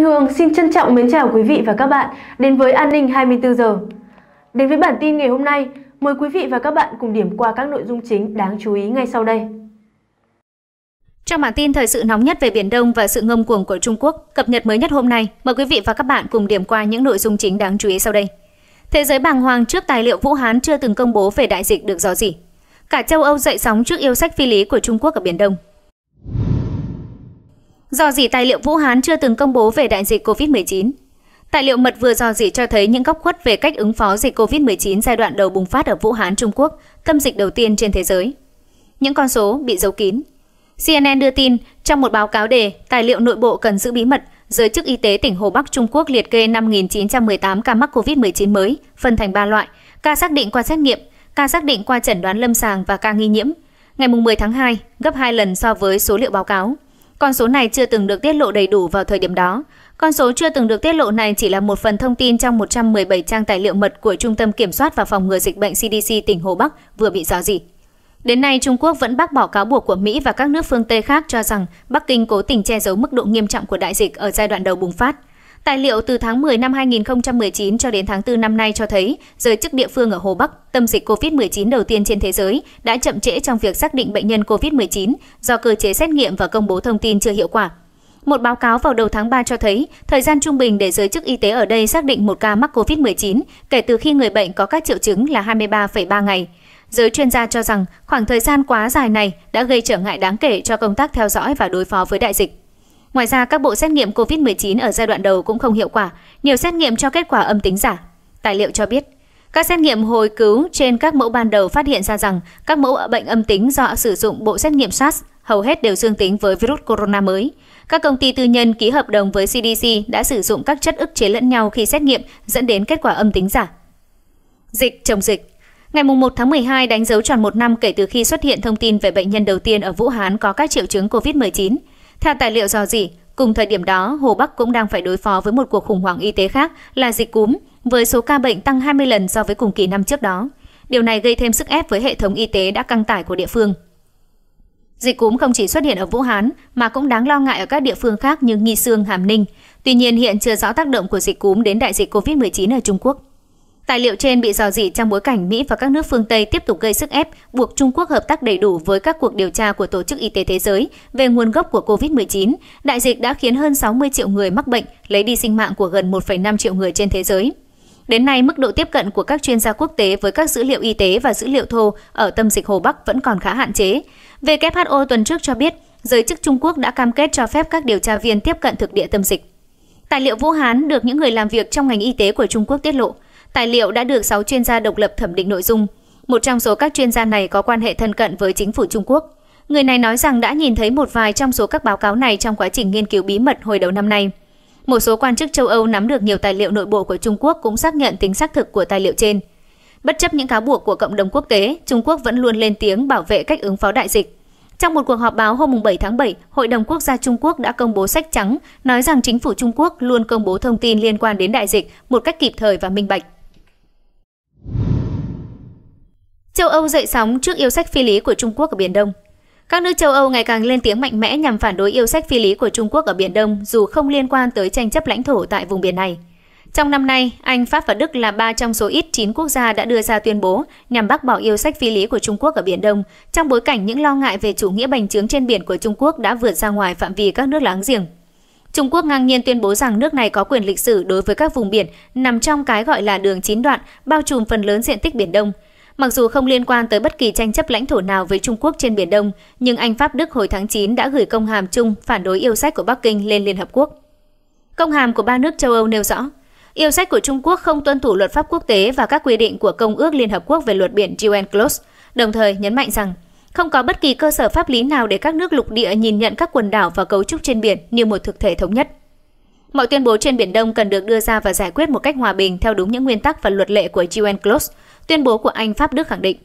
Minh Hương xin trân trọng mến chào quý vị và các bạn đến với An ninh 24 giờ. Đến với bản tin ngày hôm nay, mời quý vị và các bạn cùng điểm qua các nội dung chính đáng chú ý ngay sau đây. Trong bản tin thời sự nóng nhất về Biển Đông và sự ngông cuồng của Trung Quốc, cập nhật mới nhất hôm nay, mời quý vị và các bạn cùng điểm qua những nội dung chính đáng chú ý sau đây. Thế giới bàng hoàng trước tài liệu Vũ Hán chưa từng công bố về đại dịch được dò gì. Cả châu Âu dậy sóng trước yêu sách phi lý của Trung Quốc ở Biển Đông do gì tài liệu Vũ Hán chưa từng công bố về đại dịch COVID-19. Tài liệu mật vừa dò dỉ cho thấy những góc khuất về cách ứng phó dịch COVID-19 giai đoạn đầu bùng phát ở Vũ Hán, Trung Quốc, tâm dịch đầu tiên trên thế giới. Những con số bị giấu kín. CNN đưa tin, trong một báo cáo đề, tài liệu nội bộ cần giữ bí mật, giới chức y tế tỉnh Hồ Bắc Trung Quốc liệt kê 5.918 ca mắc COVID-19 mới, phân thành 3 loại, ca xác định qua xét nghiệm, ca xác định qua chẩn đoán lâm sàng và ca nghi nhiễm. Ngày 10 tháng 2, gấp 2 lần so với số liệu báo cáo. Con số này chưa từng được tiết lộ đầy đủ vào thời điểm đó. Con số chưa từng được tiết lộ này chỉ là một phần thông tin trong 117 trang tài liệu mật của Trung tâm Kiểm soát và Phòng ngừa Dịch bệnh CDC tỉnh Hồ Bắc vừa bị rò rỉ Đến nay, Trung Quốc vẫn bác bỏ cáo buộc của Mỹ và các nước phương Tây khác cho rằng Bắc Kinh cố tình che giấu mức độ nghiêm trọng của đại dịch ở giai đoạn đầu bùng phát – Tài liệu từ tháng 10 năm 2019 cho đến tháng 4 năm nay cho thấy giới chức địa phương ở Hồ Bắc, tâm dịch COVID-19 đầu tiên trên thế giới đã chậm trễ trong việc xác định bệnh nhân COVID-19 do cơ chế xét nghiệm và công bố thông tin chưa hiệu quả. Một báo cáo vào đầu tháng 3 cho thấy, thời gian trung bình để giới chức y tế ở đây xác định một ca mắc COVID-19 kể từ khi người bệnh có các triệu chứng là 23,3 ngày. Giới chuyên gia cho rằng khoảng thời gian quá dài này đã gây trở ngại đáng kể cho công tác theo dõi và đối phó với đại dịch. Ngoài ra các bộ xét nghiệm COVID-19 ở giai đoạn đầu cũng không hiệu quả, nhiều xét nghiệm cho kết quả âm tính giả. Tài liệu cho biết, các xét nghiệm hồi cứu trên các mẫu ban đầu phát hiện ra rằng các mẫu bệnh âm tính do sử dụng bộ xét nghiệm SARS hầu hết đều dương tính với virus corona mới. Các công ty tư nhân ký hợp đồng với CDC đã sử dụng các chất ức chế lẫn nhau khi xét nghiệm dẫn đến kết quả âm tính giả. Dịch chống dịch Ngày 1 tháng 12 đánh dấu tròn một năm kể từ khi xuất hiện thông tin về bệnh nhân đầu tiên ở Vũ Hán có các triệu chứng COVID-19. Theo tài liệu dò dỉ, cùng thời điểm đó Hồ Bắc cũng đang phải đối phó với một cuộc khủng hoảng y tế khác là dịch cúm, với số ca bệnh tăng 20 lần so với cùng kỳ năm trước đó. Điều này gây thêm sức ép với hệ thống y tế đã căng tải của địa phương. Dịch cúm không chỉ xuất hiện ở Vũ Hán mà cũng đáng lo ngại ở các địa phương khác như Nghi Sương, Hàm Ninh. Tuy nhiên hiện chưa rõ tác động của dịch cúm đến đại dịch COVID-19 ở Trung Quốc. Tài liệu trên bị dò dỉ trong bối cảnh Mỹ và các nước phương Tây tiếp tục gây sức ép buộc Trung Quốc hợp tác đầy đủ với các cuộc điều tra của Tổ chức Y tế Thế giới về nguồn gốc của COVID-19. Đại dịch đã khiến hơn 60 triệu người mắc bệnh, lấy đi sinh mạng của gần 1,5 triệu người trên thế giới. Đến nay, mức độ tiếp cận của các chuyên gia quốc tế với các dữ liệu y tế và dữ liệu thô ở tâm dịch Hồ Bắc vẫn còn khá hạn chế. WHO tuần trước cho biết, giới chức Trung Quốc đã cam kết cho phép các điều tra viên tiếp cận thực địa tâm dịch. Tài liệu Vũ Hán được những người làm việc trong ngành y tế của Trung Quốc tiết lộ – Tài liệu đã được 6 chuyên gia độc lập thẩm định nội dung. Một trong số các chuyên gia này có quan hệ thân cận với chính phủ Trung Quốc. Người này nói rằng đã nhìn thấy một vài trong số các báo cáo này trong quá trình nghiên cứu bí mật hồi đầu năm nay. Một số quan chức châu Âu nắm được nhiều tài liệu nội bộ của Trung Quốc cũng xác nhận tính xác thực của tài liệu trên. Bất chấp những cáo buộc của cộng đồng quốc tế, Trung Quốc vẫn luôn lên tiếng bảo vệ cách ứng phó đại dịch. Trong một cuộc họp báo hôm 7 tháng 7, Hội đồng Quốc gia Trung Quốc đã công bố sách trắng nói rằng chính phủ Trung Quốc luôn công bố thông tin liên quan đến đại dịch một cách kịp thời và minh bạch. Châu Âu dậy sóng trước yêu sách phi lý của Trung Quốc ở Biển Đông. Các nước châu Âu ngày càng lên tiếng mạnh mẽ nhằm phản đối yêu sách phi lý của Trung Quốc ở Biển Đông dù không liên quan tới tranh chấp lãnh thổ tại vùng biển này. Trong năm nay, Anh, Pháp và Đức là ba trong số ít 9 quốc gia đã đưa ra tuyên bố nhằm bác bỏ yêu sách phi lý của Trung Quốc ở Biển Đông, trong bối cảnh những lo ngại về chủ nghĩa bành trướng trên biển của Trung Quốc đã vượt ra ngoài phạm vi các nước láng giềng. Trung Quốc ngang nhiên tuyên bố rằng nước này có quyền lịch sử đối với các vùng biển nằm trong cái gọi là đường chín đoạn, bao trùm phần lớn diện tích Biển Đông – Mặc dù không liên quan tới bất kỳ tranh chấp lãnh thổ nào với Trung Quốc trên Biển Đông, nhưng Anh Pháp Đức hồi tháng 9 đã gửi công hàm chung phản đối yêu sách của Bắc Kinh lên Liên Hợp Quốc. Công hàm của ba nước châu Âu nêu rõ, yêu sách của Trung Quốc không tuân thủ luật pháp quốc tế và các quy định của Công ước Liên Hợp Quốc về luật biển UNCLOS, đồng thời nhấn mạnh rằng không có bất kỳ cơ sở pháp lý nào để các nước lục địa nhìn nhận các quần đảo và cấu trúc trên biển như một thực thể thống nhất. Mọi tuyên bố trên Biển Đông cần được đưa ra và giải quyết một cách hòa bình theo đúng những nguyên tắc và luật lệ của UNCLOS – Tuyên bố của Anh, Pháp, Đức khẳng định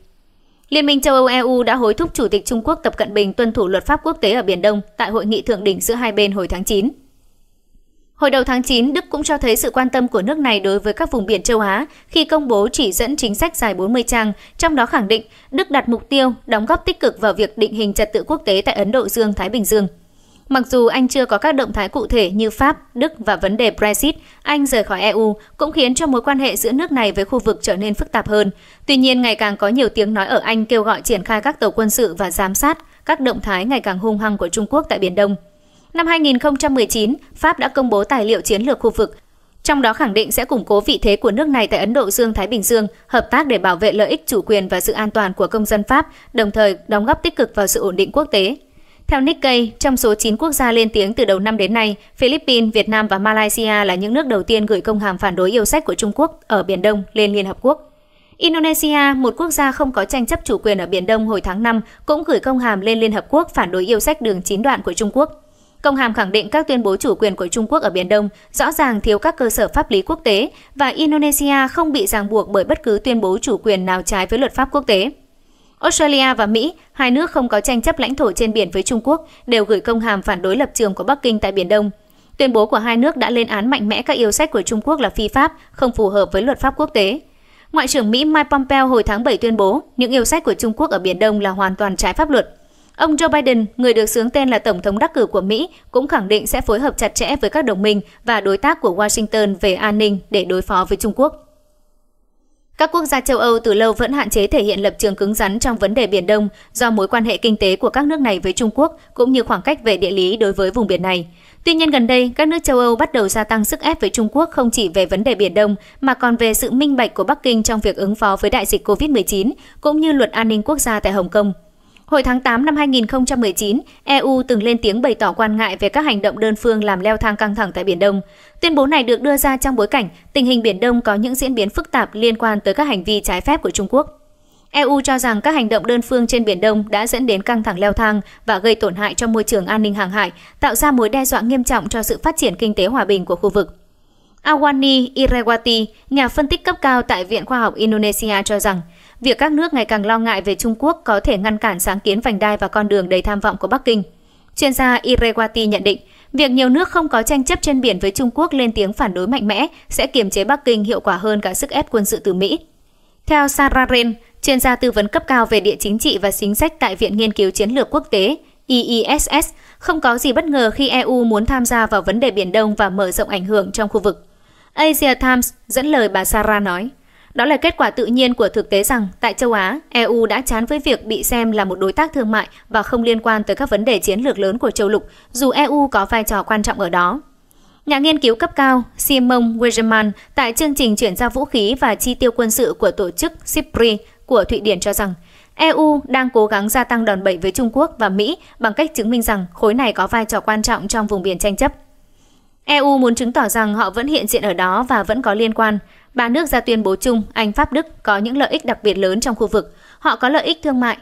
Liên minh châu Âu EU đã hối thúc Chủ tịch Trung Quốc Tập Cận Bình tuân thủ luật pháp quốc tế ở Biển Đông tại hội nghị thượng đỉnh giữa hai bên hồi tháng 9. Hồi đầu tháng 9, Đức cũng cho thấy sự quan tâm của nước này đối với các vùng biển châu Á khi công bố chỉ dẫn chính sách dài 40 trang, trong đó khẳng định Đức đặt mục tiêu đóng góp tích cực vào việc định hình trật tự quốc tế tại Ấn Độ Dương-Thái Bình Dương. Mặc dù Anh chưa có các động thái cụ thể như Pháp, Đức và vấn đề Brexit, Anh rời khỏi EU cũng khiến cho mối quan hệ giữa nước này với khu vực trở nên phức tạp hơn. Tuy nhiên, ngày càng có nhiều tiếng nói ở Anh kêu gọi triển khai các tàu quân sự và giám sát các động thái ngày càng hung hăng của Trung Quốc tại Biển Đông. Năm 2019, Pháp đã công bố tài liệu chiến lược khu vực, trong đó khẳng định sẽ củng cố vị thế của nước này tại Ấn Độ Dương-Thái Bình Dương, hợp tác để bảo vệ lợi ích chủ quyền và sự an toàn của công dân Pháp, đồng thời đóng góp tích cực vào sự ổn định quốc tế. Theo Nikkei, trong số 9 quốc gia lên tiếng từ đầu năm đến nay, Philippines, Việt Nam và Malaysia là những nước đầu tiên gửi công hàm phản đối yêu sách của Trung Quốc ở Biển Đông lên Liên Hợp Quốc. Indonesia, một quốc gia không có tranh chấp chủ quyền ở Biển Đông hồi tháng 5, cũng gửi công hàm lên Liên Hợp Quốc phản đối yêu sách đường chín đoạn của Trung Quốc. Công hàm khẳng định các tuyên bố chủ quyền của Trung Quốc ở Biển Đông rõ ràng thiếu các cơ sở pháp lý quốc tế và Indonesia không bị ràng buộc bởi bất cứ tuyên bố chủ quyền nào trái với luật pháp quốc tế. Australia và Mỹ, hai nước không có tranh chấp lãnh thổ trên biển với Trung Quốc, đều gửi công hàm phản đối lập trường của Bắc Kinh tại Biển Đông. Tuyên bố của hai nước đã lên án mạnh mẽ các yêu sách của Trung Quốc là phi pháp, không phù hợp với luật pháp quốc tế. Ngoại trưởng Mỹ Mike Pompeo hồi tháng 7 tuyên bố những yêu sách của Trung Quốc ở Biển Đông là hoàn toàn trái pháp luật. Ông Joe Biden, người được xướng tên là Tổng thống đắc cử của Mỹ, cũng khẳng định sẽ phối hợp chặt chẽ với các đồng minh và đối tác của Washington về an ninh để đối phó với Trung Quốc. Các quốc gia châu Âu từ lâu vẫn hạn chế thể hiện lập trường cứng rắn trong vấn đề Biển Đông do mối quan hệ kinh tế của các nước này với Trung Quốc cũng như khoảng cách về địa lý đối với vùng biển này. Tuy nhiên gần đây, các nước châu Âu bắt đầu gia tăng sức ép với Trung Quốc không chỉ về vấn đề Biển Đông mà còn về sự minh bạch của Bắc Kinh trong việc ứng phó với đại dịch COVID-19 cũng như luật an ninh quốc gia tại Hồng Kông. Hồi tháng 8 năm 2019, EU từng lên tiếng bày tỏ quan ngại về các hành động đơn phương làm leo thang căng thẳng tại Biển Đông. Tuyên bố này được đưa ra trong bối cảnh tình hình Biển Đông có những diễn biến phức tạp liên quan tới các hành vi trái phép của Trung Quốc. EU cho rằng các hành động đơn phương trên Biển Đông đã dẫn đến căng thẳng leo thang và gây tổn hại cho môi trường an ninh hàng hải, tạo ra mối đe dọa nghiêm trọng cho sự phát triển kinh tế hòa bình của khu vực. Awani Irewati, nhà phân tích cấp cao tại Viện Khoa học Indonesia cho rằng, Việc các nước ngày càng lo ngại về Trung Quốc có thể ngăn cản sáng kiến vành đai và con đường đầy tham vọng của Bắc Kinh. Chuyên gia Irewati nhận định, việc nhiều nước không có tranh chấp trên biển với Trung Quốc lên tiếng phản đối mạnh mẽ sẽ kiềm chế Bắc Kinh hiệu quả hơn cả sức ép quân sự từ Mỹ. Theo Sarah Ren, chuyên gia tư vấn cấp cao về địa chính trị và chính sách tại Viện Nghiên cứu Chiến lược Quốc tế, EESS, không có gì bất ngờ khi EU muốn tham gia vào vấn đề Biển Đông và mở rộng ảnh hưởng trong khu vực. Asia Times dẫn lời bà Sarah nói, đó là kết quả tự nhiên của thực tế rằng tại châu Á, EU đã chán với việc bị xem là một đối tác thương mại và không liên quan tới các vấn đề chiến lược lớn của châu lục, dù EU có vai trò quan trọng ở đó. Nhà nghiên cứu cấp cao Simon Wegemann tại chương trình chuyển giao vũ khí và chi tiêu quân sự của tổ chức sipri của Thụy Điển cho rằng EU đang cố gắng gia tăng đòn bẩy với Trung Quốc và Mỹ bằng cách chứng minh rằng khối này có vai trò quan trọng trong vùng biển tranh chấp. EU muốn chứng tỏ rằng họ vẫn hiện diện ở đó và vẫn có liên quan. Ba nước ra tuyên bố chung, Anh, Pháp, Đức có những lợi ích đặc biệt lớn trong khu vực. Họ có lợi ích thương mại.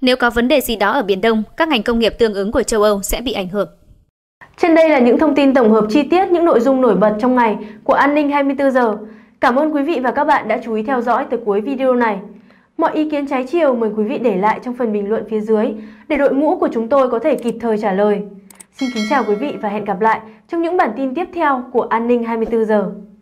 Nếu có vấn đề gì đó ở Biển Đông, các ngành công nghiệp tương ứng của châu Âu sẽ bị ảnh hưởng. Trên đây là những thông tin tổng hợp chi tiết những nội dung nổi bật trong ngày của An ninh 24 giờ. Cảm ơn quý vị và các bạn đã chú ý theo dõi tới cuối video này. Mọi ý kiến trái chiều mời quý vị để lại trong phần bình luận phía dưới để đội ngũ của chúng tôi có thể kịp thời trả lời. Xin kính chào quý vị và hẹn gặp lại trong những bản tin tiếp theo của An ninh 24 giờ.